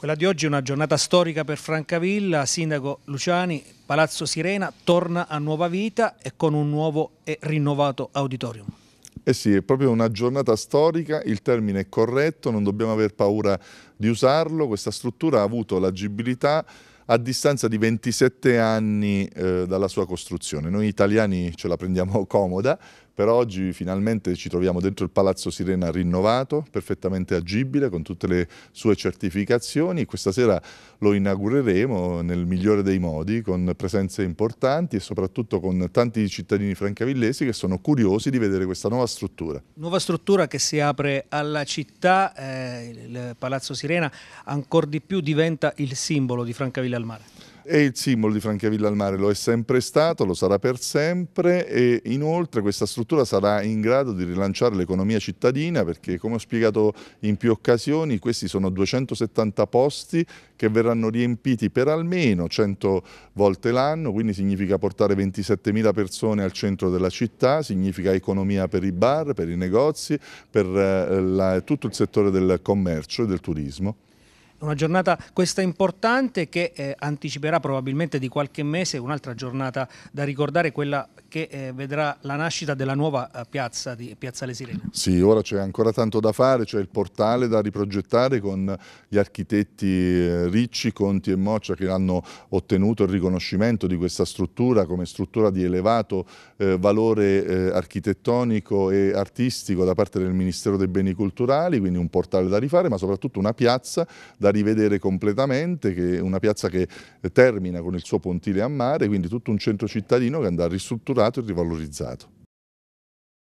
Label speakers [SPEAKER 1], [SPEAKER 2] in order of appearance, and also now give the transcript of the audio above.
[SPEAKER 1] Quella di oggi è una giornata storica per Francavilla, Sindaco Luciani, Palazzo Sirena torna a nuova vita e con un nuovo e rinnovato auditorium.
[SPEAKER 2] Eh sì, è proprio una giornata storica, il termine è corretto, non dobbiamo aver paura di usarlo, questa struttura ha avuto l'agibilità a distanza di 27 anni eh, dalla sua costruzione. Noi italiani ce la prendiamo comoda, per oggi finalmente ci troviamo dentro il Palazzo Sirena rinnovato, perfettamente agibile, con tutte le sue certificazioni. Questa sera lo inaugureremo nel migliore dei modi, con presenze importanti e soprattutto con tanti cittadini francavillesi che sono curiosi di vedere questa nuova struttura.
[SPEAKER 1] Nuova struttura che si apre alla città, eh, il Palazzo Sirena ancora di più diventa il simbolo di Francavilla al Mare
[SPEAKER 2] è il simbolo di Francavilla al Mare, lo è sempre stato, lo sarà per sempre e inoltre questa struttura sarà in grado di rilanciare l'economia cittadina perché come ho spiegato in più occasioni questi sono 270 posti che verranno riempiti per almeno 100 volte l'anno, quindi significa portare 27.000 persone al centro della città, significa economia per i bar, per i negozi, per eh, la, tutto il settore del commercio e del turismo.
[SPEAKER 1] Una giornata questa importante che eh, anticiperà probabilmente di qualche mese un'altra giornata da ricordare, quella che eh, vedrà la nascita della nuova eh, piazza di Piazza Le Sirene.
[SPEAKER 2] Sì, ora c'è ancora tanto da fare, c'è il portale da riprogettare con gli architetti eh, Ricci, Conti e Moccia che hanno ottenuto il riconoscimento di questa struttura come struttura di elevato eh, valore eh, architettonico e artistico da parte del Ministero dei Beni Culturali, quindi un portale da rifare, ma soprattutto una piazza da rivedere completamente, che è una piazza che eh, termina con il suo pontile a mare, quindi tutto un centro cittadino che andrà ristrutturato e rivalorizzato.